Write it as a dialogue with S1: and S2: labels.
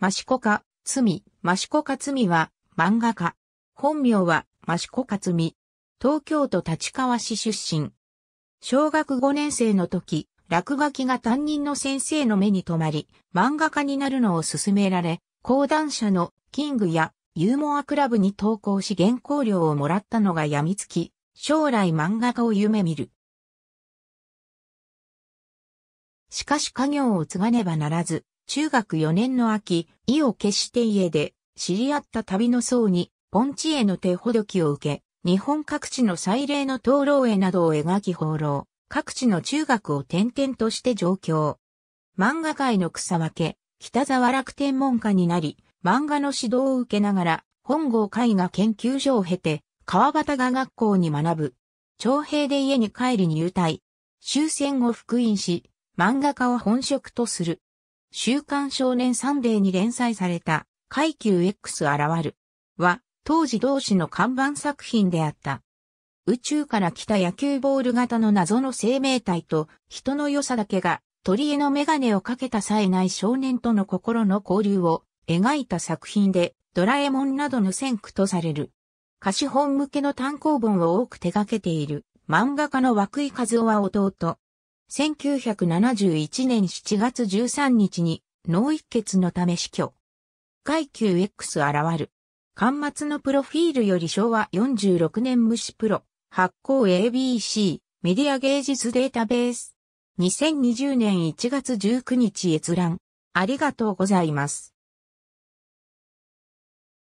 S1: マシコカ、罪、マシコカ罪は、漫画家。本
S2: 名は、マシコカ罪。東京都立川市出身。小学5年生の時、落書きが担任の先生の目に留まり、漫画家になるのを勧められ、講談社のキングやユーモアクラブに投稿し原稿料をもらったのが病みつき、将来漫画家を夢見る。しかし家業を継がねばならず、中学4年の秋、意を決して家で知り合った旅の僧に、ポンチへの手ほどきを受け、日本各地の祭礼の灯籠絵などを描き放浪、各地の中学を転々として上京。漫画界の草分け、北沢楽天門下になり、漫画の指導を受けながら、本郷絵画研究所を経て、川端画学校に学ぶ。徴兵で家に帰り入隊。終戦後復員し、漫画家を本職とする。週刊少年サンデーに連載された、階級 X 現る。は、当時同士の看板作品であった。宇宙から来た野球ボール型の謎の生命体と、人の良さだけが、鳥へのメガネをかけたさえない少年との心の交流を描いた作品で、ドラえもんなどの先駆とされる。歌詞本向けの単行本を多く手掛けている、漫画家の枠井和夫は弟、1971年7月13日に脳一血のため死去。階級 X 現る。端末のプロフィールより昭和46年無視プロ、発行 ABC、メディア芸術デ
S1: ータベース。2020年1月19日閲覧。ありがとうございます。